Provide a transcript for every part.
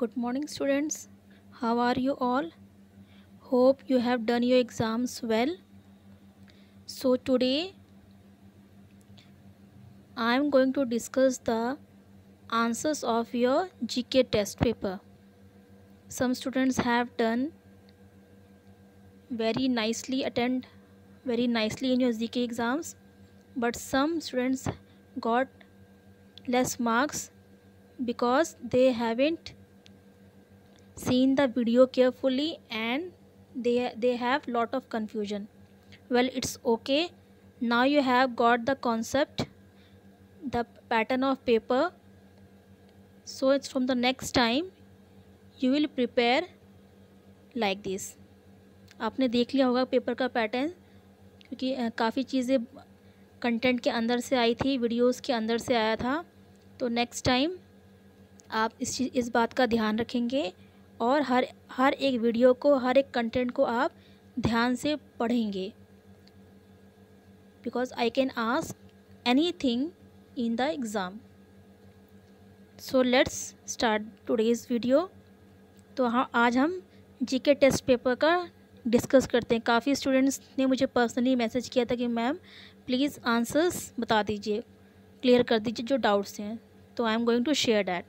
good morning students how are you all hope you have done your exams well so today i am going to discuss the answers of your gk test paper some students have done very nicely attend very nicely in your gk exams but some students got less marks because they haven't seen the video carefully and they they have lot of confusion well it's okay now you have got the concept the pattern of paper so it's from the next time you will prepare like this आपने देख लिया होगा paper का pattern क्योंकि काफ़ी चीज़ें content के अंदर से आई थी वीडियोस के अंदर से आया था तो नेक्स्ट टाइम आप इस इस बात का ध्यान रखेंगे और हर हर एक वीडियो को हर एक कंटेंट को आप ध्यान से पढ़ेंगे because I can ask anything in the exam so let's start today's video तो हाँ आज हम जी के टेस्ट पेपर का डिस्कस करते हैं काफ़ी स्टूडेंट्स ने मुझे पर्सनली मैसेज किया था कि मैम प्लीज़ आंसर्स बता दीजिए क्लियर कर दीजिए जो डाउट्स हैं तो I am going to share that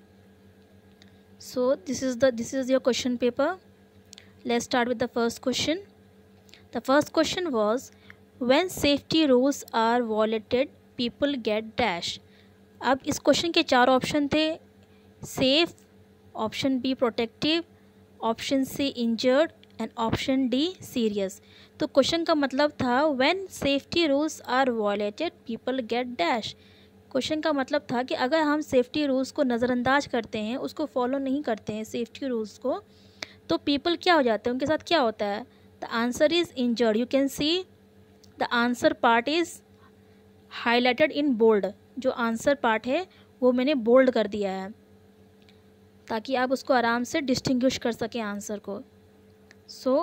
so this is the this is your question paper let's start with the first question the first question was when safety rules are violated people get dash अब इस question के चार option थे safe option B protective option C injured and option D serious तो question का मतलब था when safety rules are violated people get dash question का मतलब था कि अगर हम सेफ्टी रूल्स को नज़रअंदाज करते हैं उसको फॉलो नहीं करते हैं सेफ्टी रूल्स को तो पीपल क्या हो जाते हैं उनके साथ क्या होता है the answer is injured you can see the answer part is highlighted in bold जो आंसर पार्ट है वो मैंने बोल्ड कर दिया है ताकि आप उसको आराम से डिस्टिंग्विश कर सकें आंसर को so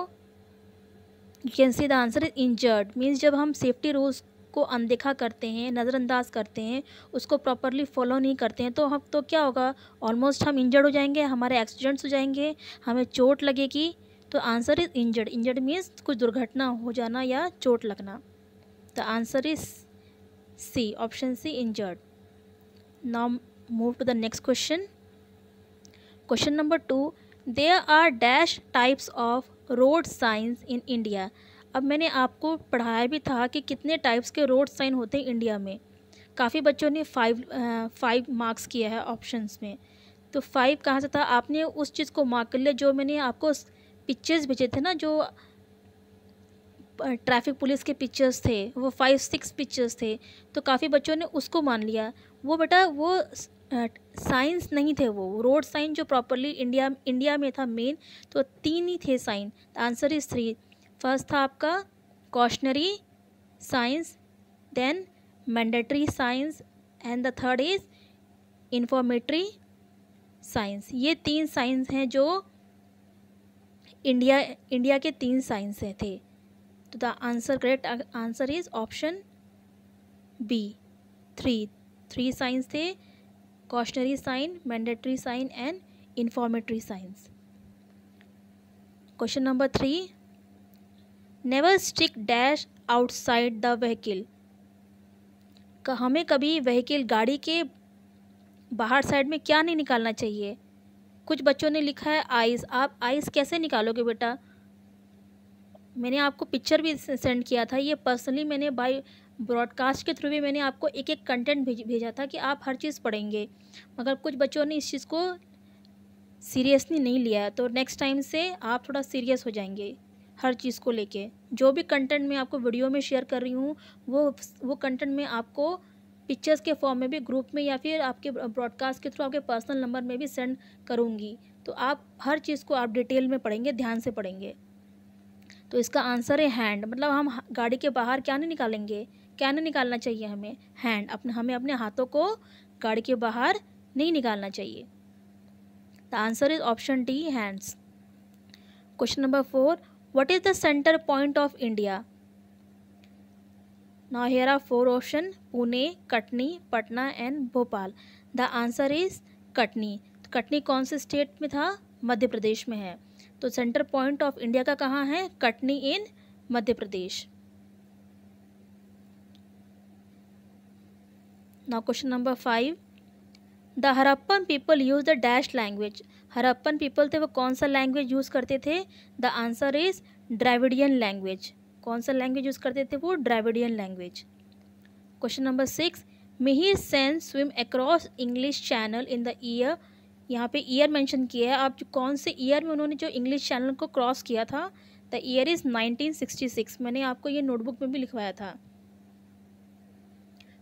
you can see the answer is injured means जब हम सेफ्टी रूल्स को अनदेखा करते हैं नज़रअंदाज करते हैं उसको प्रॉपरली फॉलो नहीं करते हैं तो हम तो क्या होगा ऑलमोस्ट हम इंजर्ड हो जाएंगे हमारे एक्सीडेंट्स हो जाएंगे हमें चोट लगेगी तो answer is injured injured means कुछ दुर्घटना हो जाना या चोट लगना the answer is C option C injured now move to the next question question number two there are dash types of road signs in India अब मैंने आपको पढ़ाया भी था कि कितने टाइप्स के रोड साइन होते हैं इंडिया में काफ़ी बच्चों ने फाइव फाइव मार्क्स किया है ऑप्शंस में तो फाइव कहाँ से था आपने उस चीज़ को मार्क कर लिया जो मैंने आपको पिक्चर्स भेजे थे ना जो ट्रैफिक पुलिस के पिक्चर्स थे वो फाइव सिक्स पिक्चर्स थे तो काफ़ी बच्चों ने उसको मान लिया वो बेटा वो साइंस नहीं थे वो रोड साइन जो प्रॉपरली इंडिया इंडिया में था मेन तो तीन ही थे sign answer is three first था आपका cautionary signs then mandatory signs and the third is informatory signs ये तीन साइंस हैं जो इंडिया इंडिया के तीन साइंस हैं थे तो the answer correct answer is option B three three signs थे cautionary sign mandatory sign and informatory signs question number three never stick dash outside the vehicle हमें कभी वहीकिल गाड़ी के बाहर साइड में क्या नहीं निकालना चाहिए कुछ बच्चों ने लिखा है आइस आप आइस कैसे निकालोगे बेटा मैंने आपको पिक्चर भी सेंड किया था ये पर्सनली मैंने बाई ब्रॉडकास्ट के थ्रू भी मैंने आपको एक एक कंटेंट भेज भेजा था कि आप हर चीज़ पढ़ेंगे मगर कुछ बच्चों ने इस चीज़ को सीरियसली नहीं लिया तो नेक्स्ट टाइम से आप थोड़ा सीरियस हो जाएंगे हर चीज़ को लेके जो भी कंटेंट मैं आपको वीडियो में शेयर कर रही हूँ वो वो कंटेंट में आपको पिक्चर्स के फॉर्म में भी ग्रुप में या फिर आपके ब्रॉडकास्ट के थ्रू आपके पर्सनल नंबर में भी सेंड करूँगी तो आप हर चीज़ को आप डिटेल में पढ़ेंगे ध्यान से पढ़ेंगे तो इसका आंसर है हैंड मतलब हम गाड़ी के बाहर क्या नहीं निकालेंगे क्या नहीं निकालना चाहिए हमें हैंड अपने हमें अपने हाथों को गाड़ी के बाहर नहीं निकालना चाहिए the answer is option D hands question number four what is the center point of india now here are four options pune katni patna and bhopal the answer is katni Katni कौन से स्टेट में था मध्य प्रदेश में है तो centre point of India का कहाँ है Katni in Madhya Pradesh now question number five the Harappan people use the dash language Harappan people थे वो कौन सा लैंग्वेज यूज़ करते थे the answer is Dravidian language कौन सा लैंग्वेज यूज़ करते थे वो Dravidian language question number six Mihir Sen swim across English Channel in the year यहाँ पे ईयर मेंशन किया है आप जो कौन से ईयर में उन्होंने जो इंग्लिश चैनल को क्रॉस किया था द ईयर इज़ 1966 मैंने आपको ये नोटबुक में भी लिखवाया था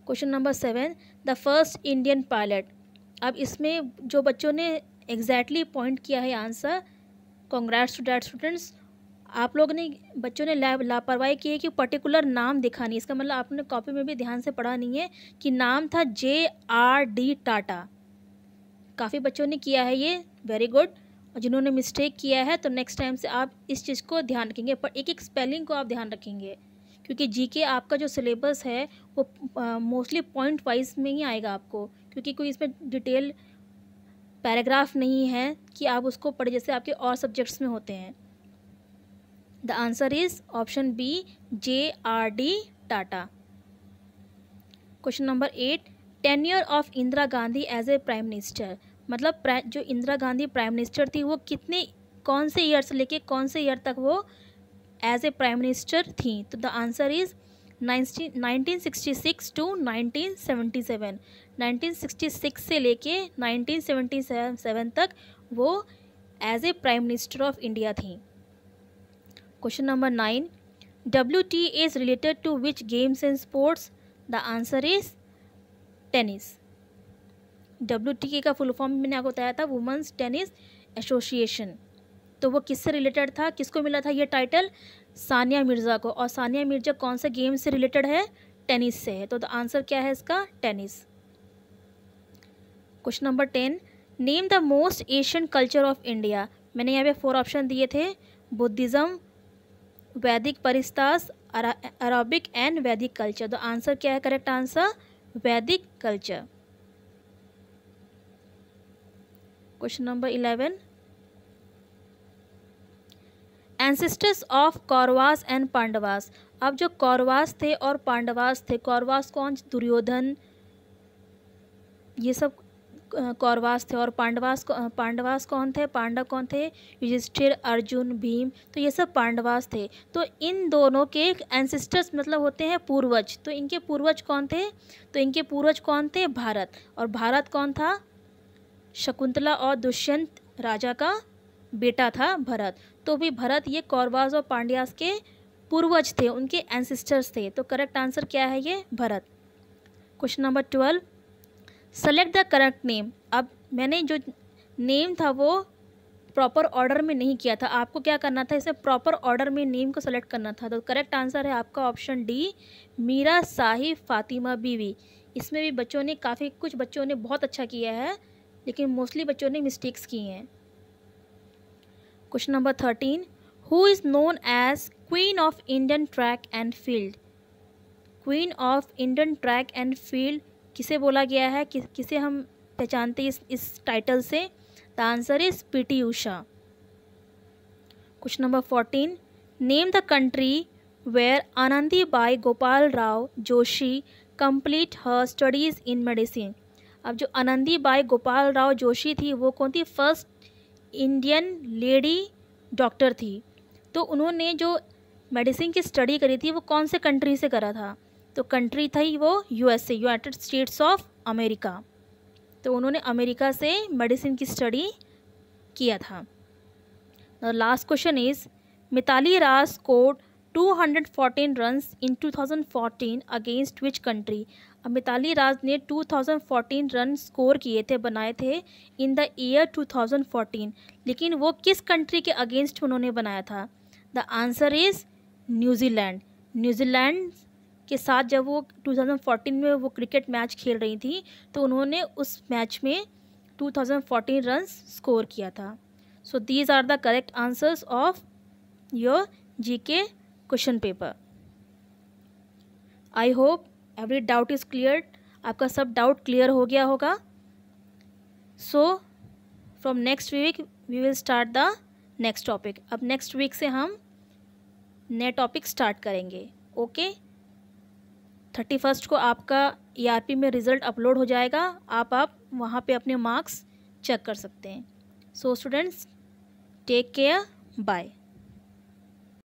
question number seven the first Indian pilot अब इसमें जो बच्चों ने एग्जैक्टली exactly पॉइंट किया है answer congrats to that students आप लोग ने बच्चों ने लापरवाही की है कि पर्टिकुलर नाम दिखा नहीं इसका मतलब आपने कॉपी में भी ध्यान से पढ़ा नहीं है कि नाम था जे आर डी टाटा काफ़ी बच्चों ने किया है ये वेरी गुड और जिन्होंने मिस्टेक किया है तो नेक्स्ट टाइम से आप इस चीज़ को ध्यान रखेंगे पर एक एक स्पेलिंग को आप ध्यान रखेंगे क्योंकि जीके आपका जो सिलेबस है वो मोस्टली पॉइंट वाइज में ही आएगा आपको क्योंकि कोई इसमें डिटेल पैराग्राफ नहीं है कि आप उसको पढ़े जैसे आपके और सब्जेक्ट्स में होते हैं the answer is option B J R D Tata question number eight tenure of Indira Gandhi as a prime minister मतलब जो इंदिरा गांधी प्राइम मिनिस्टर थी वो कितने कौन से ईयर से लेके कौन से ईयर तक वो एज ए प्राइम मिनिस्टर थी तो द आंसर इज़ 1966 टू 1977 1966 से लेके 1977 तक वो as a prime minister of India थी question number nine W T is related to which games and sports the answer is tennis W T A का full form मैंने आपको बताया था वुमेंस टेनिस एसोसिएशन तो वो किससे रिलेटेड था किसको मिला था ये टाइटल सानिया मिर्ज़ा को और सानिया मिर्ज़ा कौन से गेम से रिलेटेड है टेनिस से है तो द आंसर क्या है इसका tennis question number ten name the most Asian culture of India मैंने यहाँ पे फोर ऑप्शन दिए थे बुद्धिज़्म वैदिक परिस्तास अरबिक एंड वैदिक कल्चर तो आंसर क्या है correct answer Vedic culture question number eleven ancestors of Kauravas and Pandavas अब जो कौरवास थे और पांडवास थे कौरवास कौन दुर्योधन ये सब कौरवास थे और पांडवास पांडवास कौन थे पांडव कौन थे युधिष्ठिर अर्जुन भीम तो ये सब पांडवास थे तो इन दोनों के एंसेस्टर्स मतलब होते हैं पूर्वज तो इनके पूर्वज कौन थे तो इनके पूर्वज कौन थे भारत और भारत कौन था शकुंतला और दुष्यंत राजा का बेटा था भरत तो भी भरत ये कौरवाज और पांड्यास के पूर्वज थे उनके एंसिस्टर्स थे तो करेक्ट आंसर क्या है ये Bharat question number twelve select the correct name अब मैंने जो नेम था वो प्रॉपर ऑर्डर में नहीं किया था आपको क्या करना था इसे प्रॉपर ऑर्डर में नेम को सेलेक्ट करना था तो करेक्ट आंसर है आपका ऑप्शन डी मीरा साहिब फातिमा बीवी इसमें भी बच्चों ने काफ़ी कुछ बच्चों ने बहुत अच्छा किया है लेकिन मोस्टली बच्चों ने मिस्टेक्स किए हैं question number thirteen who is known as queen of Indian track and field queen of Indian track and field किसे बोला गया है कि, किसे हम पहचानते इस इस टाइटल से the answer is P T Usha question number fourteen name the country where Anandi Bai Gopal Rao Joshi complete her studies in medicine अब जो आनंदी बाई गोपाल राव जोशी थी वो कौन थी फर्स्ट इंडियन लेडी डॉक्टर थी तो उन्होंने जो मेडिसिन की स्टडी करी थी वो कौन से कंट्री से करा था तो कंट्री थी वो USA United States of America तो उन्होंने अमेरिका से मेडिसिन की स्टडी किया था last question is Mithali Raj कोट 214 runs in 2014 against which country Mithali Raj ने 2014 रन स्कोर किए थे बनाए थे इन द ईयर 2014 लेकिन वो किस कंट्री के अगेंस्ट उन्होंने बनाया था the answer is New Zealand New Zealand के साथ जब वो 2014 में वो क्रिकेट मैच खेल रही थी तो उन्होंने उस मैच में 2014 रन स्कोर किया था so these are the correct answers of your G K question paper I hope every doubt is clear आपका सब डाउट क्लियर हो गया होगा so from next week we will start the next topic अब next week से हम नए topic start करेंगे ओके थर्टी फर्स्ट को आपका ई e में रिज़ल्ट अपलोड हो जाएगा आप आप वहाँ पे अपने मार्क्स चेक कर सकते हैं so students take care bye